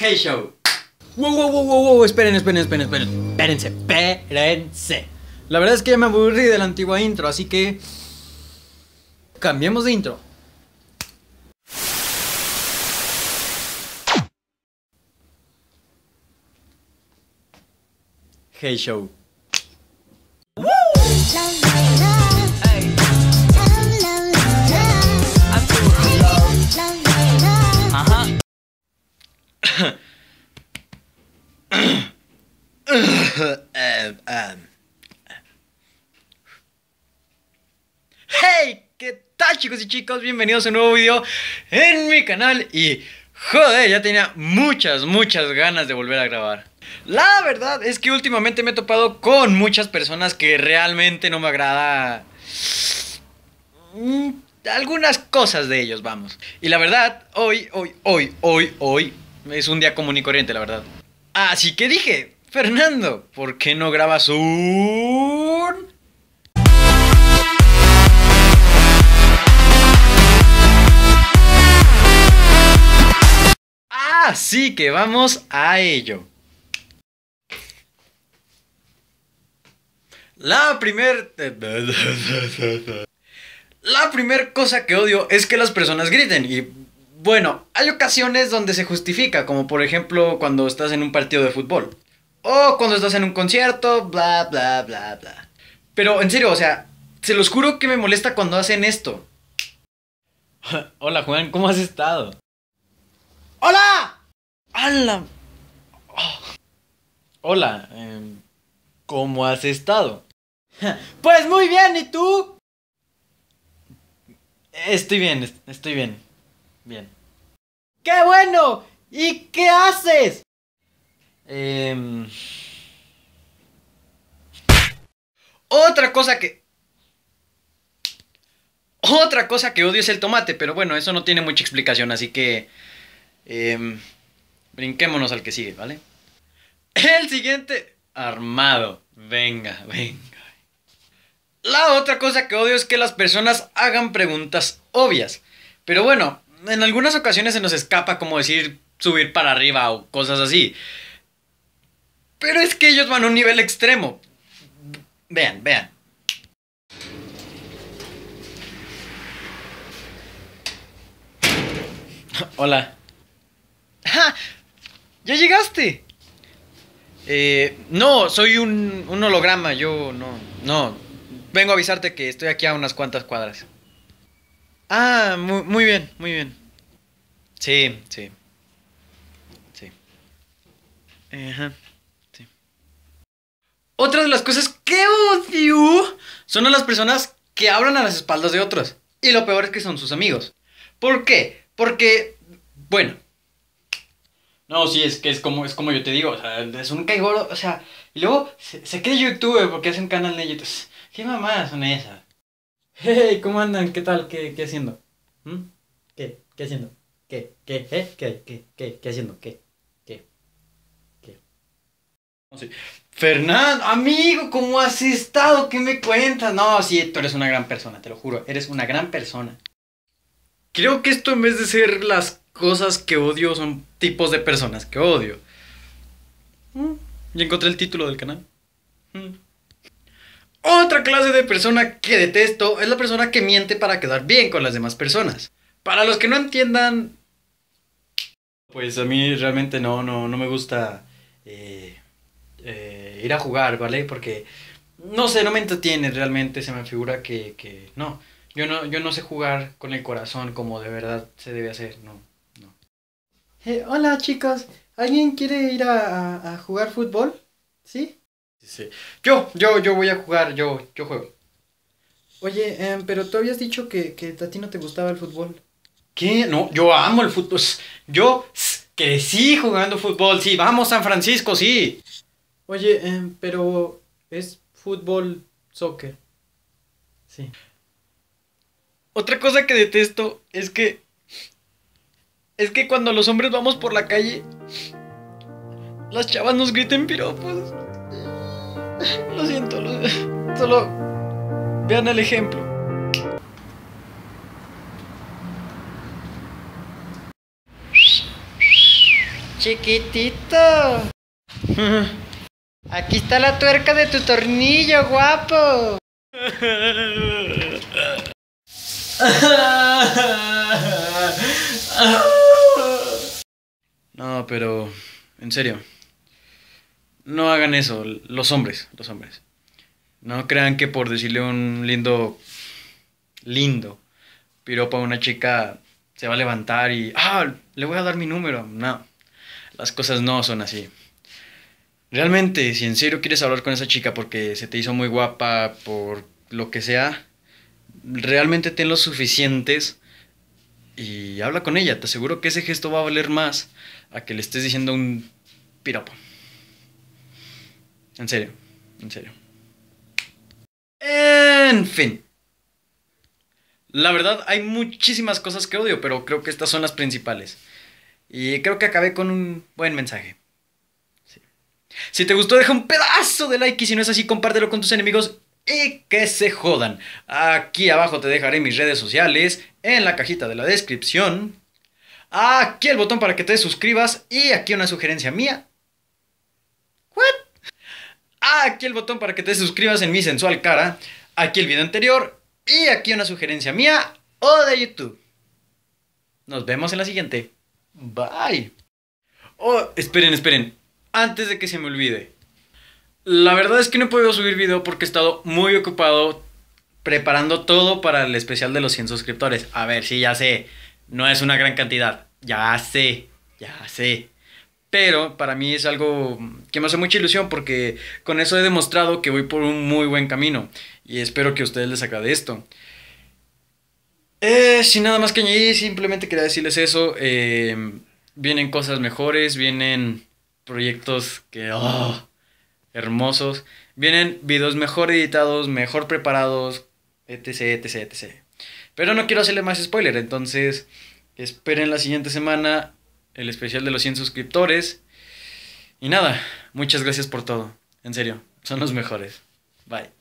Hey Show. Wow, wow, wow, wow, wow, esperen, esperen, esperen, esperen, espérense, espérense. La verdad es que ya me aburrí de la antigua intro, así que cambiemos de intro. Hey Show. chicos y chicos? Bienvenidos a un nuevo video en mi canal y joder, ya tenía muchas, muchas ganas de volver a grabar. La verdad es que últimamente me he topado con muchas personas que realmente no me agrada mm, algunas cosas de ellos, vamos. Y la verdad, hoy, hoy, hoy, hoy, hoy es un día común y corriente, la verdad. Así que dije, Fernando, ¿por qué no grabas un Así que vamos a ello. La primera, La primera cosa que odio es que las personas griten y bueno, hay ocasiones donde se justifica, como por ejemplo cuando estás en un partido de fútbol o cuando estás en un concierto, bla, bla, bla, bla. Pero en serio, o sea, se los juro que me molesta cuando hacen esto. Hola Juan, ¿cómo has estado? ¡Hola! ¡Hala! Hola, em, ¿cómo has estado? pues muy bien, ¿y tú? Estoy bien, estoy bien. Bien. ¡Qué bueno! ¿Y qué haces? Eh... Otra cosa que... Otra cosa que odio es el tomate, pero bueno, eso no tiene mucha explicación, así que... Em, Brinquémonos al que sigue, ¿vale? El siguiente, armado. Venga, venga. La otra cosa que odio es que las personas hagan preguntas obvias. Pero bueno, en algunas ocasiones se nos escapa como decir subir para arriba o cosas así. Pero es que ellos van a un nivel extremo. Vean, vean. Hola. ¡Ya llegaste! Eh, no, soy un, holograma, yo no, no. Vengo a avisarte que estoy aquí a unas cuantas cuadras. Ah, muy, muy bien, muy bien. Sí, sí. Sí. Ajá, sí. Otra de las cosas que odio son las personas que hablan a las espaldas de otros. Y lo peor es que son sus amigos. ¿Por qué? Porque, bueno, no, sí, es que es como, es como yo te digo, o sea, es un caigoro, o sea, y luego se, se cree youtuber porque hace un canal de YouTube. ¿Qué mamadas son esas? Hey, ¿cómo andan? ¿Qué tal? ¿Qué, qué haciendo? ¿Mm? ¿Qué? ¿Qué haciendo? ¿Qué? ¿Qué? ¿Eh? ¿Qué? ¿Qué? ¿Qué? ¿Qué haciendo? ¿Qué? ¿Qué? ¿Qué? No Fernando, amigo, ¿cómo has estado? ¿Qué me cuentas? No, sí, tú eres una gran persona, te lo juro, eres una gran persona. Creo que esto en vez de ser las cosas que odio son tipos de personas que odio. Mm, y encontré el título del canal. Mm. Otra clase de persona que detesto es la persona que miente para quedar bien con las demás personas. Para los que no entiendan, pues a mí realmente no, no, no me gusta eh, eh, ir a jugar, ¿vale? Porque, no sé, no me entretiene realmente, se me figura que, que no. Yo no, yo no sé jugar con el corazón como de verdad se debe hacer, no. Eh, hola chicos, ¿alguien quiere ir a, jugar fútbol? ¿Sí? ¿Sí? Yo, yo, yo voy a jugar, yo, yo juego. Oye, em, pero tú habías dicho que, que a ti no te gustaba el fútbol. ¿Qué? No, yo amo el fútbol. Yo sí, jugando fútbol, sí, vamos San Francisco, sí. Oye, em, pero es fútbol, soccer. Sí. Otra cosa que detesto es que es que cuando los hombres vamos por la calle, las chavas nos griten piropos. Lo siento, solo vean el ejemplo. Chiquitito. Aquí está la tuerca de tu tornillo, guapo. No, pero en serio. No hagan eso, los hombres, los hombres. No crean que por decirle un lindo, lindo Piropa a una chica se va a levantar y, ah, le voy a dar mi número. No, las cosas no son así. Realmente, si en serio quieres hablar con esa chica porque se te hizo muy guapa, por lo que sea, realmente ten los suficientes y habla con ella. Te aseguro que ese gesto va a valer más a que le estés diciendo un piropo. En serio, en serio. En fin. La verdad, hay muchísimas cosas que odio, pero creo que estas son las principales. Y creo que acabé con un buen mensaje. Si te gustó, deja un pedazo de like y si no es así, compártelo con tus enemigos y que se jodan. Aquí abajo te dejaré mis redes sociales en la cajita de la descripción. Aquí el botón para que te suscribas y aquí una sugerencia mía. ¿What? Aquí el botón para que te suscribas en mi sensual cara. Aquí el video anterior y aquí una sugerencia mía o de YouTube. Nos vemos en la siguiente. Bye. Oh, esperen, esperen. Antes de que se me olvide. La verdad es que no he podido subir video porque he estado muy ocupado preparando todo para el especial de los 100 suscriptores. A ver, si ya sé. No es una gran cantidad, ya sé, ya sé. Pero para mí es algo que me hace mucha ilusión porque con eso he demostrado que voy por un muy buen camino y espero que ustedes les saca de esto. Eh, sin nada más que añadir, simplemente quería decirles eso. Em, vienen cosas mejores, vienen proyectos que... Oh, hermosos. Vienen videos mejor editados, mejor preparados, etc, etc, etc. Pero no quiero hacerle más spoiler, entonces esperen la siguiente semana el especial de los 100 suscriptores. Y nada, muchas gracias por todo. En serio, son los mejores. Bye.